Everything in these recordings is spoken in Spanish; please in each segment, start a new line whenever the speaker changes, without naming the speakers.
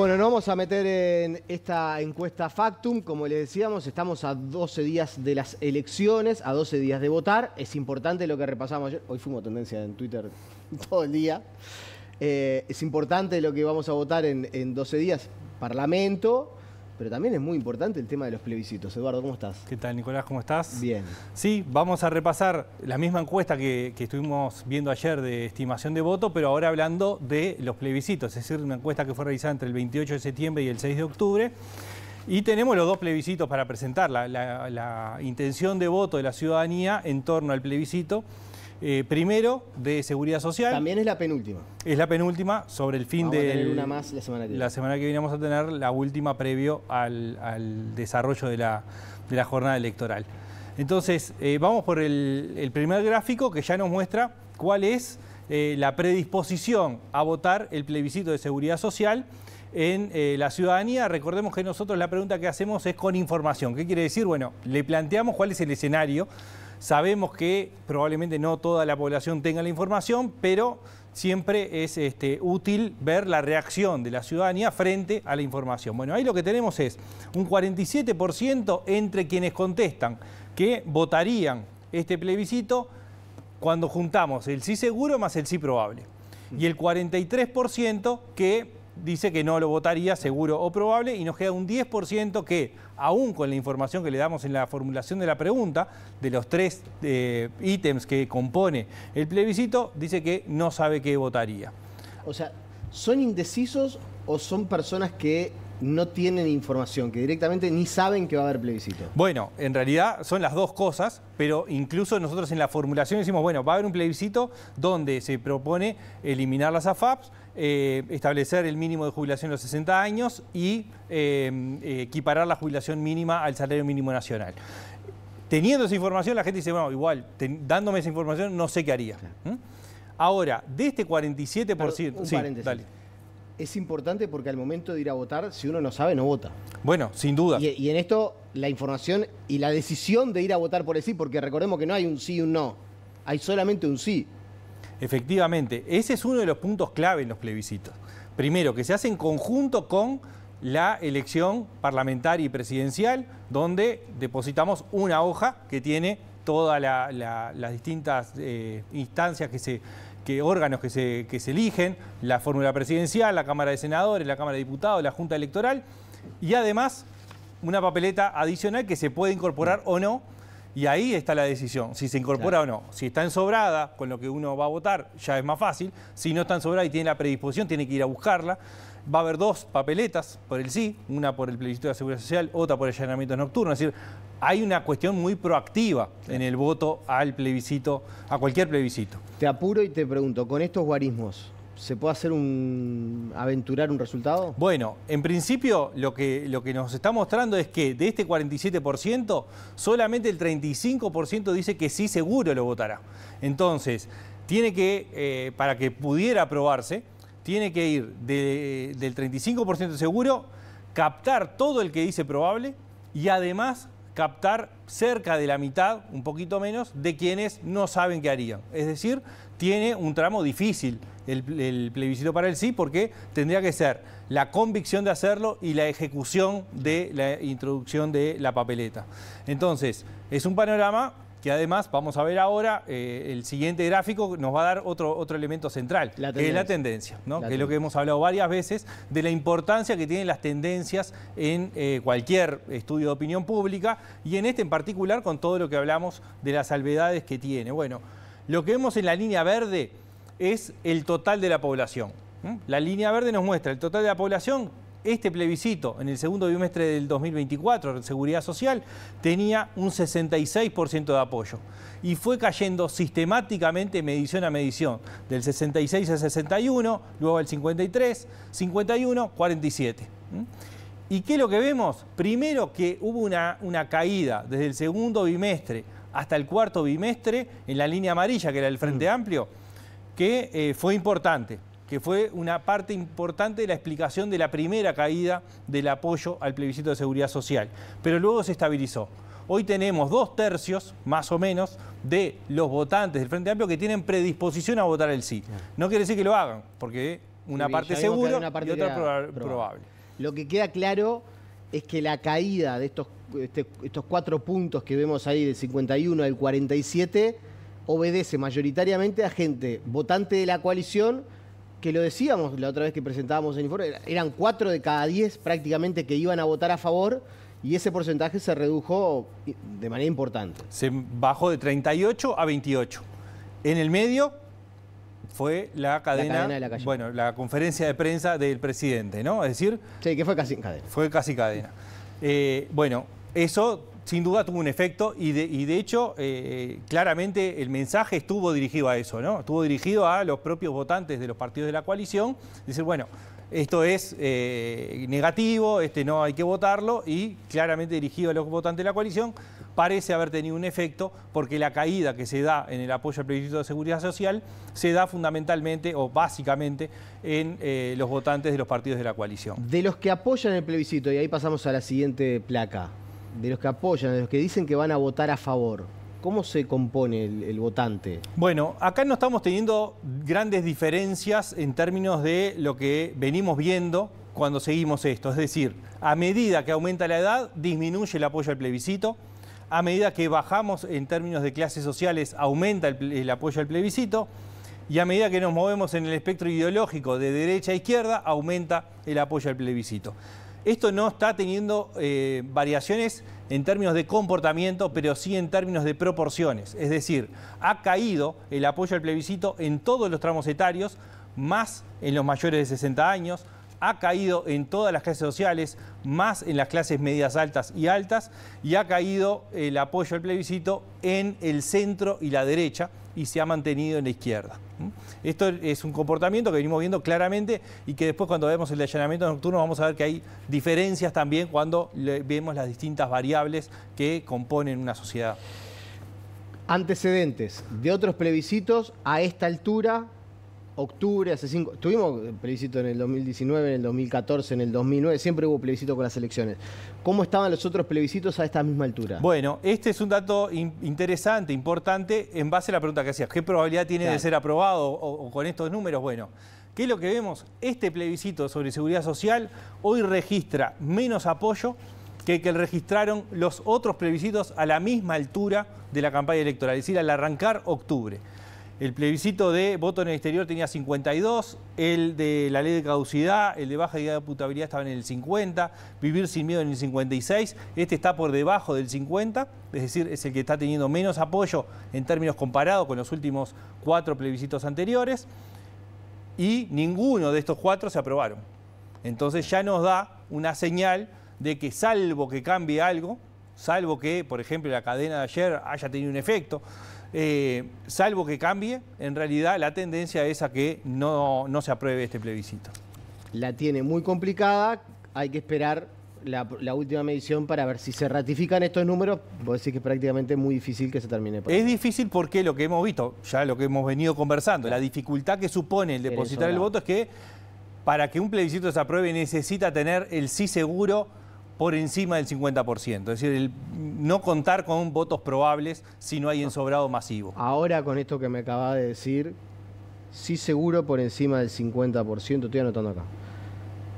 Bueno, nos vamos a meter en esta encuesta Factum. Como le decíamos, estamos a 12 días de las elecciones, a 12 días de votar. Es importante lo que repasamos ayer. Hoy fuimos tendencia en Twitter todo el día. Eh, es importante lo que vamos a votar en, en 12 días. Parlamento, pero también es muy importante el tema de
los plebiscitos. Eduardo, ¿cómo estás? ¿Qué tal, Nicolás? ¿Cómo estás? Bien. Sí, vamos a repasar la misma encuesta que, estuvimos viendo ayer de estimación de voto, pero ahora hablando de los plebiscitos, es decir, una encuesta que fue realizada entre el 28 de septiembre y el 6 de octubre. Y tenemos los dos plebiscitos para presentar, la, la intención de voto de la ciudadanía en torno al plebiscito eh, primero, de Seguridad Social. También
es la penúltima.
Es la penúltima sobre el fin de... una más la semana que viene. vamos a tener la última previo al, desarrollo de la, jornada electoral. Entonces, eh, vamos por el, primer gráfico que ya nos muestra cuál es eh, la predisposición a votar el plebiscito de Seguridad Social en la ciudadanía. Recordemos que nosotros la pregunta que hacemos es con información. ¿Qué quiere decir? Bueno, le planteamos cuál es el escenario Sabemos que probablemente no toda la población tenga la información, pero siempre es este, útil ver la reacción de la ciudadanía frente a la información. Bueno, ahí lo que tenemos es un 47% entre quienes contestan que votarían este plebiscito cuando juntamos el sí seguro más el sí probable. Y el 43% que dice que no lo votaría seguro o probable y nos queda un 10% que aún con la información que le damos en la formulación de la pregunta, de los tres eh, ítems que compone el plebiscito, dice que no sabe qué votaría.
O sea, ¿son indecisos o son personas que no tienen información, que directamente ni saben que va a haber plebiscito.
Bueno, en realidad son las dos cosas, pero incluso nosotros en la formulación decimos, bueno, va a haber un plebiscito donde se propone eliminar las AFAPs, eh, establecer el mínimo de jubilación a los 60 años y eh, eh, equiparar la jubilación mínima al salario mínimo nacional teniendo esa información, la gente dice, bueno, igual, dándome esa información, no sé qué haría. ¿Mm? Ahora, de este 47%, es importante porque al
momento de ir a votar, si uno no
sabe, no vota. Bueno, sin duda. Y, en esto,
la información y la decisión de ir a votar por el sí, porque recordemos que no hay un sí y un no, hay
solamente un sí. Efectivamente, ese es uno de los puntos clave en los plebiscitos. Primero, que se hace en conjunto con la elección parlamentaria y presidencial, donde depositamos una hoja que tiene todas las distintas eh, instancias que se que órganos que se, eligen, la fórmula presidencial, la Cámara de Senadores, la Cámara de Diputados, la Junta Electoral y además una papeleta adicional que se puede incorporar o no. Y ahí está la decisión, si se incorpora o no. Si está sobrada con lo que uno va a votar, ya es más fácil. Si no está sobrada y tiene la predisposición, tiene que ir a buscarla va a haber dos papeletas por el sí, una por el plebiscito de la seguridad social, otra por el allanamiento nocturno. Es decir, hay una cuestión muy proactiva en el voto al plebiscito, a cualquier plebiscito.
Te apuro y te pregunto, con estos guarismos, ¿se puede hacer un
aventurar un resultado? Bueno, en principio lo que, lo que nos está mostrando es que de este 47%, solamente el 35% dice que sí seguro lo votará. Entonces, tiene que, eh, para que pudiera aprobarse, tiene que ir del 35% seguro, captar todo el que dice probable y además captar cerca de la mitad, un poquito menos, de quienes no saben qué harían. Es decir, tiene un tramo difícil el, plebiscito para el sí porque tendría que ser la convicción de hacerlo y la ejecución de la introducción de la papeleta. Entonces, es un panorama que además, vamos a ver ahora, eh, el siguiente gráfico nos va a dar otro, otro elemento central, la que es la tendencia, que es lo que hemos hablado varias veces, de la importancia que tienen las tendencias en eh, cualquier estudio de opinión pública y en este en particular con todo lo que hablamos de las salvedades que tiene. Bueno, lo que vemos en la línea verde es el total de la población. La línea verde nos muestra el total de la población este plebiscito en el segundo bimestre del 2024 en Seguridad Social tenía un 66% de apoyo y fue cayendo sistemáticamente medición a medición, del 66 al 61, luego al 53, 51, 47. ¿Y qué es lo que vemos? Primero que hubo una, una caída desde el segundo bimestre hasta el cuarto bimestre en la línea amarilla, que era el Frente mm. Amplio, que eh, fue importante que fue una parte importante de la explicación de la primera caída del apoyo al plebiscito de seguridad social. Pero luego se estabilizó. Hoy tenemos dos tercios, más o menos, de los votantes del Frente Amplio que tienen predisposición a votar el sí. No quiere decir que lo hagan, porque una parte seguro una y otra probable.
Lo que queda claro es que la caída de estos, este, estos cuatro puntos que vemos ahí, del 51 al 47, obedece mayoritariamente a gente votante de la coalición que lo decíamos la otra vez que presentábamos el informe, eran cuatro de cada diez prácticamente que iban a votar a favor y ese porcentaje
se redujo de manera importante. Se bajó de 38 a 28. En el medio fue la cadena, bueno, la conferencia de prensa del presidente, ¿no? Es decir... Sí, que fue casi cadena. Fue casi cadena. Eh, bueno, eso sin duda tuvo un efecto y de, hecho eh, claramente el mensaje estuvo dirigido a eso, ¿no? Estuvo dirigido a los propios votantes de los partidos de la coalición, decir, bueno, esto es eh, negativo, este no hay que votarlo y claramente dirigido a los votantes de la coalición parece haber tenido un efecto porque la caída que se da en el apoyo al plebiscito de seguridad social se da fundamentalmente o básicamente en eh, los votantes de los partidos de la coalición.
De los que apoyan el plebiscito, y ahí pasamos a la siguiente placa, de los que apoyan, de los que dicen que van a votar a favor, ¿cómo se compone el, votante?
Bueno, acá no estamos teniendo grandes diferencias en términos de lo que venimos viendo cuando seguimos esto. Es decir, a medida que aumenta la edad, disminuye el apoyo al plebiscito. A medida que bajamos en términos de clases sociales, aumenta el apoyo al plebiscito. Y a medida que nos movemos en el espectro ideológico de derecha a izquierda, aumenta el apoyo al plebiscito. Esto no está teniendo eh, variaciones en términos de comportamiento, pero sí en términos de proporciones. Es decir, ha caído el apoyo al plebiscito en todos los tramos etarios, más en los mayores de 60 años, ha caído en todas las clases sociales, más en las clases medias altas y altas, y ha caído el apoyo al plebiscito en el centro y la derecha, y se ha mantenido en la izquierda. Esto es un comportamiento que venimos viendo claramente y que después cuando vemos el allanamiento nocturno vamos a ver que hay diferencias también cuando vemos las distintas variables que componen una sociedad.
Antecedentes de otros plebiscitos a esta altura octubre, hace cinco. Tuvimos plebiscito en el 2019, en el 2014, en el 2009, siempre hubo plebiscito con las elecciones. ¿Cómo estaban los otros plebiscitos a esta misma altura?
Bueno, este es un dato interesante, importante, en base a la pregunta que hacías. ¿Qué probabilidad tiene de ser aprobado o, con estos números? Bueno. ¿Qué es lo que vemos? Este plebiscito sobre seguridad social hoy registra menos apoyo que, que registraron los otros plebiscitos a la misma altura de la campaña electoral, es decir, al arrancar octubre. El plebiscito de voto en el exterior tenía 52, el de la ley de caducidad, el de baja edad de putabilidad estaba en el 50, vivir sin miedo en el 56, este está por debajo del 50, es decir, es el que está teniendo menos apoyo en términos comparados con los últimos cuatro plebiscitos anteriores, y ninguno de estos cuatro se aprobaron. Entonces ya nos da una señal de que salvo que cambie algo, salvo que, por ejemplo, la cadena de ayer haya tenido un efecto, eh, salvo que cambie, en realidad la tendencia es a que no, no se apruebe este plebiscito.
La tiene muy complicada, hay que esperar la, última medición para ver si se ratifican estos números, vos decís que es prácticamente muy difícil que se
termine. es difícil porque lo que hemos visto, ya lo que hemos venido conversando, la dificultad que supone el depositar el voto es que para que un plebiscito se apruebe necesita tener el sí seguro por encima del 50%. Es decir, no contar con votos probables si no hay ah. ensobrado masivo. Ahora, con esto que
me acaba de decir, sí seguro por encima del 50%, estoy anotando acá.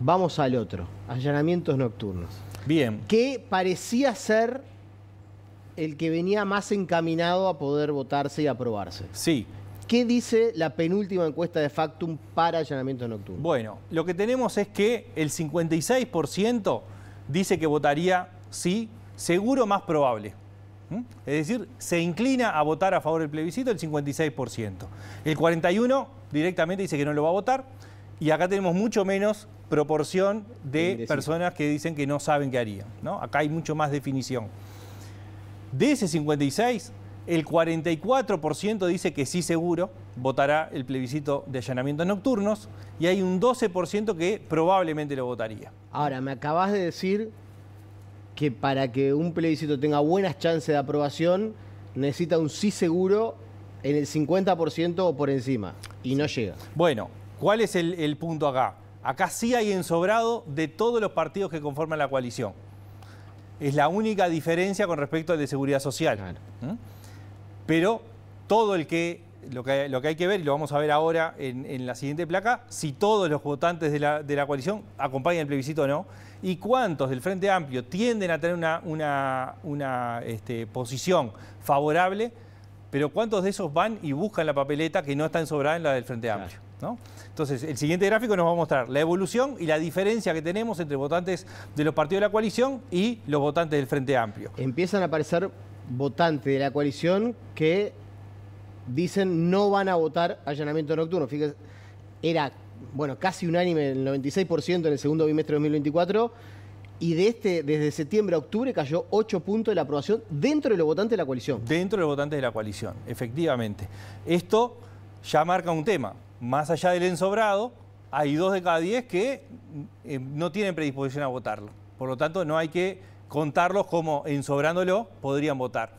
Vamos al otro, allanamientos nocturnos. Bien. Que parecía ser el que venía más encaminado a poder votarse y aprobarse. Sí. ¿Qué dice la penúltima encuesta de Factum para allanamientos nocturnos?
Bueno, lo que tenemos es que el 56% dice que votaría sí, seguro más probable. ¿Mm? Es decir, se inclina a votar a favor del plebiscito el 56%. El 41% directamente dice que no lo va a votar. Y acá tenemos mucho menos proporción de personas que dicen que no saben qué harían. ¿no? Acá hay mucho más definición. De ese 56, el 44% dice que sí seguro votará el plebiscito de allanamientos nocturnos y hay un 12% que probablemente lo votaría.
Ahora, me acabas de decir que para que un plebiscito tenga buenas chances de aprobación necesita un sí seguro en el 50% o por encima y no llega.
Bueno, ¿cuál es el, punto acá? Acá sí hay ensobrado de todos los partidos que conforman la coalición. Es la única diferencia con respecto al de seguridad social. Claro. ¿Mm? Pero todo el que lo, que, hay que ver, y lo vamos a ver ahora en, la siguiente placa, si todos los votantes de la, coalición acompañan el plebiscito o no, y cuántos del Frente Amplio tienden a tener una, una, este, posición favorable, pero cuántos de esos van y buscan la papeleta que no está ensobrada en la del Frente Amplio. ¿no? Entonces, el siguiente gráfico nos va a mostrar la evolución y la diferencia que tenemos entre votantes de los partidos de la coalición y los votantes del Frente Amplio. Empiezan a aparecer votante de la coalición que dicen
no van a votar allanamiento nocturno. Fíjense, era bueno, casi unánime el 96% en el segundo bimestre de 2024 y de este, desde septiembre a octubre cayó 8
puntos de la aprobación dentro de los votantes de la coalición. Dentro de los votantes de la coalición, efectivamente. Esto ya marca un tema. Más allá del ensobrado, hay dos de cada diez que eh, no tienen predisposición a votarlo. Por lo tanto, no hay que contarlos como en Sobrándolo podrían votar.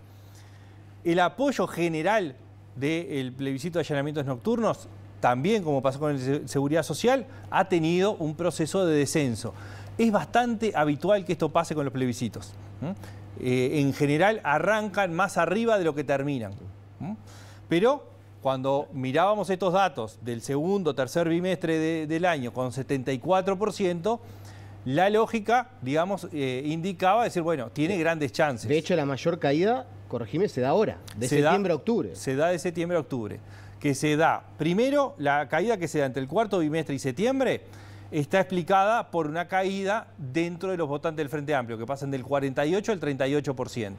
El apoyo general del plebiscito de allanamientos nocturnos, también como pasó con el Seguridad Social, ha tenido un proceso de descenso. Es bastante habitual que esto pase con los plebiscitos. Eh, en general arrancan más arriba de lo que terminan. Pero cuando mirábamos estos datos del segundo, tercer bimestre del año con 74%, la lógica, digamos, eh, indicaba decir, bueno, tiene grandes chances. De hecho, la mayor caída, corregime, se da ahora, de septiembre a octubre. Se da de septiembre a octubre. Que se da, primero, la caída que se da entre el cuarto bimestre y septiembre está explicada por una caída dentro de los votantes del Frente Amplio, que pasan del 48 al 38%.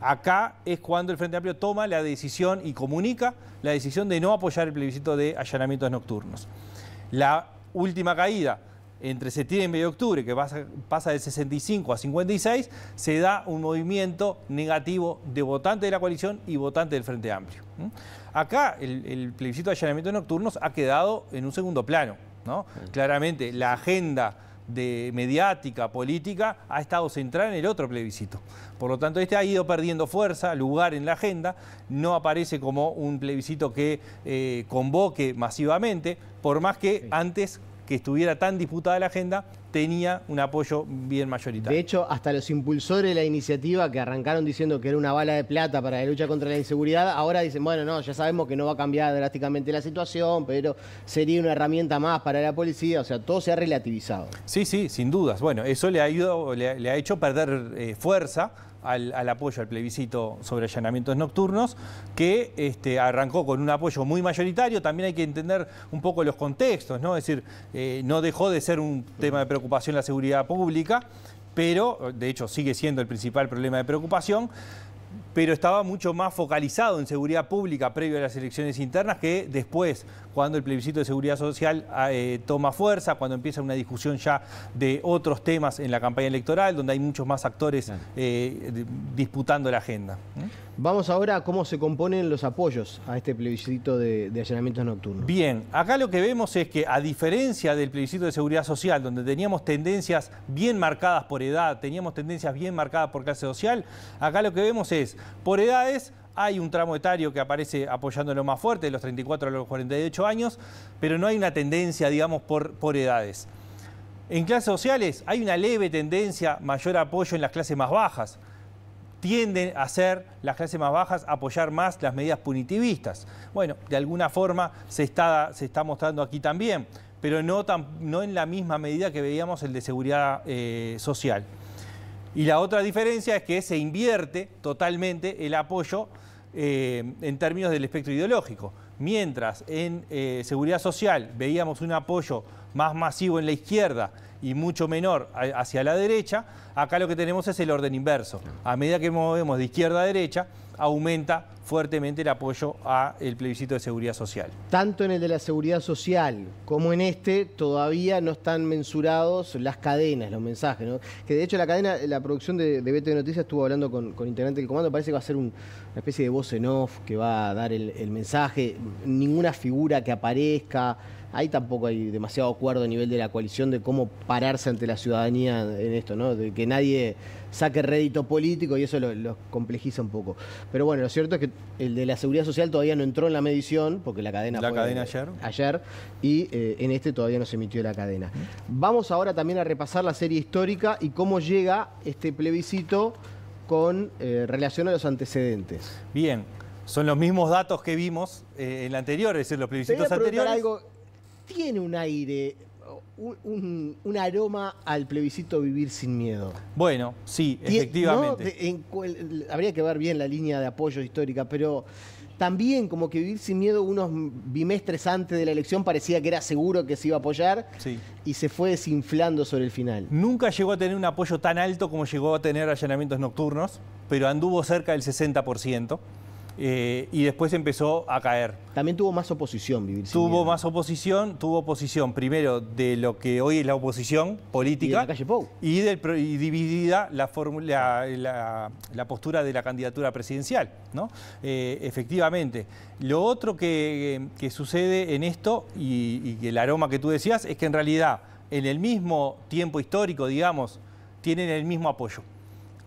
Acá es cuando el Frente Amplio toma la decisión y comunica la decisión de no apoyar el plebiscito de allanamientos nocturnos. La última caída entre septiembre y medio octubre, que pasa, de 65 a 56, se da un movimiento negativo de votante de la coalición y votante del Frente Amplio. Acá el, plebiscito de allanamiento nocturnos ha quedado en un segundo plano. Claramente, la agenda de mediática, política, ha estado centrada en el otro plebiscito. Por lo tanto, este ha ido perdiendo fuerza, lugar en la agenda, no aparece como un plebiscito que eh, convoque masivamente, por más que antes que estuviera tan disputada la agenda, tenía un apoyo bien mayoritario. De
hecho, hasta los impulsores de la iniciativa que arrancaron diciendo que era una bala de plata para la lucha contra la inseguridad, ahora dicen, bueno, no, ya sabemos que no va a cambiar drásticamente la situación, pero sería una herramienta más para la policía, o sea, todo se ha
relativizado. Sí, sí, sin dudas. Bueno, eso le ha, le, ha hecho perder eh, fuerza al, apoyo al plebiscito sobre allanamientos nocturnos, que este, arrancó con un apoyo muy mayoritario. También hay que entender un poco los contextos, ¿no? Es decir, eh, no dejó de ser un tema de preocupación la seguridad pública, pero de hecho sigue siendo el principal problema de preocupación pero estaba mucho más focalizado en seguridad pública previo a las elecciones internas que después, cuando el plebiscito de seguridad social ah, eh, toma fuerza, cuando empieza una discusión ya de otros temas en la campaña electoral, donde hay muchos más actores eh, disputando la agenda.
Vamos ahora a cómo se componen los apoyos a este plebiscito de, de allanamientos nocturnos.
Bien, acá lo que vemos es que a diferencia del plebiscito de seguridad social, donde teníamos tendencias bien marcadas por edad, teníamos tendencias bien marcadas por clase social, acá lo que vemos es por edades hay un tramo etario que aparece apoyándolo más fuerte, de los 34 a los 48 años, pero no hay una tendencia, digamos, por, edades. En clases sociales hay una leve tendencia, mayor apoyo en las clases más bajas. Tienden a ser las clases más bajas apoyar más las medidas punitivistas. Bueno, de alguna forma se está, mostrando aquí también, pero no, en la misma medida que veíamos el de seguridad eh, social. Y la otra diferencia es que se invierte totalmente el apoyo eh, en términos del espectro ideológico. Mientras en eh, seguridad social veíamos un apoyo más masivo en la izquierda y mucho menor hacia la derecha, acá lo que tenemos es el orden inverso. A medida que movemos de izquierda a derecha, aumenta fuertemente el apoyo al plebiscito de seguridad social.
Tanto en el de la seguridad social como en este todavía no están mensurados las cadenas, los mensajes. Que de hecho la cadena, la producción de, de Noticias estuvo hablando con, con integrante del comando, parece que va a ser una especie de voz en off que va a dar el, mensaje, ninguna figura que aparezca ahí tampoco hay demasiado acuerdo a nivel de la coalición de cómo pararse ante la ciudadanía en esto, ¿no? De que nadie saque rédito político y eso lo complejiza un poco. Pero bueno, lo cierto es que el de la seguridad social todavía no entró en la medición, porque la cadena la fue cadena ayer. ayer y eh, en este todavía no se emitió la cadena. Vamos ahora también a repasar la serie histórica y cómo llega este plebiscito con eh, relación a los antecedentes.
Bien, son los mismos datos que vimos eh, en la anterior, es decir, los plebiscitos anteriores.
tiene un aire un, aroma
al plebiscito Vivir sin Miedo. Bueno, sí, efectivamente.
habría que ver bien la línea de apoyo histórica, pero también como que Vivir sin Miedo unos bimestres antes de la elección parecía que era seguro que se iba a apoyar y se fue
desinflando sobre el final. Nunca llegó a tener un apoyo tan alto como llegó a tener allanamientos nocturnos, pero anduvo cerca del 60%. Eh, y después empezó a caer. También tuvo más oposición Vivir Tuvo más oposición, tuvo oposición primero de lo que hoy es la oposición política. Y dividida la, postura de la candidatura presidencial, ¿no? Eh, efectivamente. Lo otro que, sucede en esto, y, y el aroma que tú decías, es que en realidad, en el mismo tiempo histórico, digamos, tienen el mismo apoyo.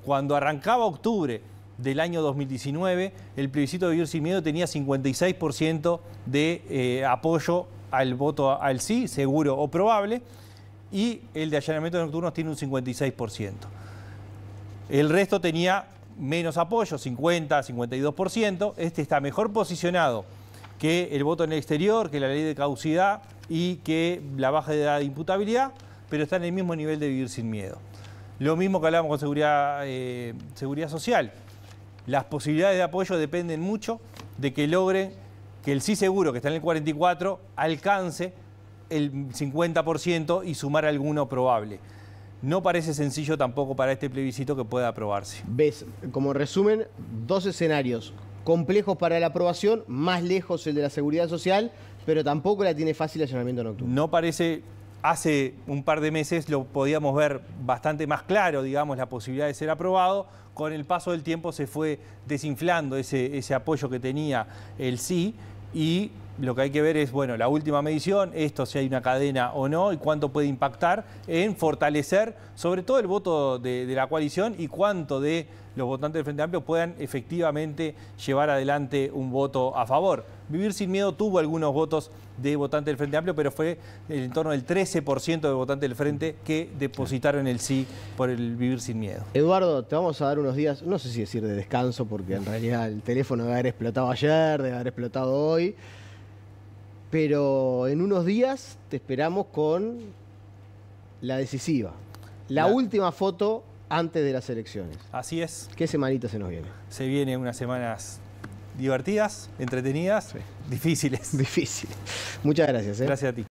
Cuando arrancaba octubre, del año 2019, el plebiscito de Vivir Sin Miedo tenía 56% de eh, apoyo al voto al sí, seguro o probable, y el de allanamiento de nocturnos tiene un 56%. El resto tenía menos apoyo, 50, 52%. Este está mejor posicionado que el voto en el exterior, que la ley de causidad y que la baja de edad de imputabilidad, pero está en el mismo nivel de vivir sin miedo. Lo mismo que hablamos con seguridad eh, social. Las posibilidades de apoyo dependen mucho de que logre que el sí seguro, que está en el 44, alcance el 50% y sumar alguno probable. No parece sencillo tampoco para este plebiscito que pueda aprobarse. Ves,
como resumen, dos escenarios complejos para la aprobación, más lejos el de la seguridad social, pero tampoco la tiene fácil el ayuntamiento nocturno.
No parece hace un par de meses lo podíamos ver bastante más claro, digamos, la posibilidad de ser aprobado. Con el paso del tiempo se fue desinflando ese, apoyo que tenía el sí y lo que hay que ver es, bueno, la última medición, esto si hay una cadena o no y cuánto puede impactar en fortalecer sobre todo el voto de, la coalición y cuánto de los votantes del Frente Amplio puedan efectivamente llevar adelante un voto a favor. Vivir sin miedo tuvo algunos votos de votantes del Frente Amplio, pero fue en torno del 13% de votantes del Frente que depositaron el sí por el vivir sin miedo.
Eduardo, te vamos a dar unos días, no sé si decir de descanso, porque en realidad el teléfono debe haber explotado ayer, debe haber explotado hoy. Pero en unos días te esperamos con la decisiva. La, última foto antes de las elecciones. Así es. ¿Qué
semanita se nos viene? Se vienen unas semanas divertidas, entretenidas, difíciles. Difíciles. Muchas gracias. ¿eh? Gracias a ti.